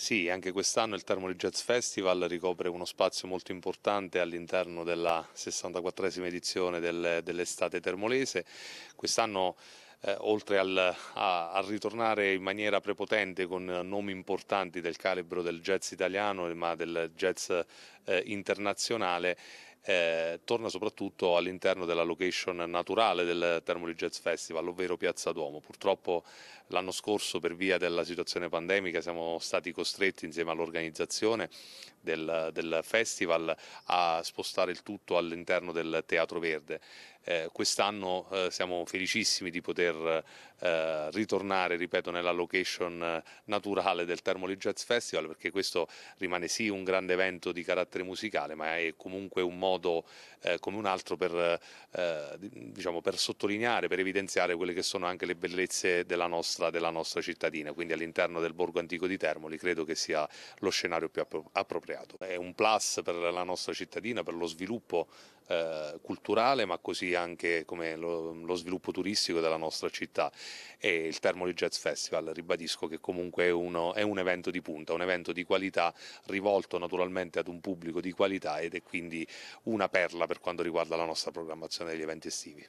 Sì, anche quest'anno il Termoli Jazz Festival ricopre uno spazio molto importante all'interno della 64esima edizione del, dell'estate termolese. Quest'anno eh, oltre al, a, a, ritornare in maniera prepotente con nomi importanti del calibro del jazz italiano ma del jazz eh, internazionale eh, torna soprattutto all'interno della location naturale del Termoli Jazz Festival, ovvero Piazza Duomo. Purtroppo l'anno scorso per via della situazione pandemica siamo stati costretti insieme all'organizzazione del, del, festival a spostare il tutto all'interno del Teatro Verde. Eh, Quest'anno eh, siamo felicissimi di poter eh, ritornare, ripeto, nella location naturale del Termoli Jazz Festival perché questo rimane sì un grande evento di carattere musicale ma è comunque un modo modo eh, come un altro per, eh, diciamo, per, sottolineare, per evidenziare quelle che sono anche le bellezze della nostra, della nostra cittadina. Quindi all'interno del borgo antico di Termoli credo che sia lo scenario più appropriato. È un plus per la nostra cittadina, per lo sviluppo eh, culturale ma così anche come lo, lo, sviluppo turistico della nostra città e il Termoli Jazz Festival ribadisco che comunque è, uno, è un evento di punta, un evento di qualità rivolto naturalmente ad un pubblico di qualità ed è quindi una perla per quanto riguarda la nostra programmazione degli eventi estivi.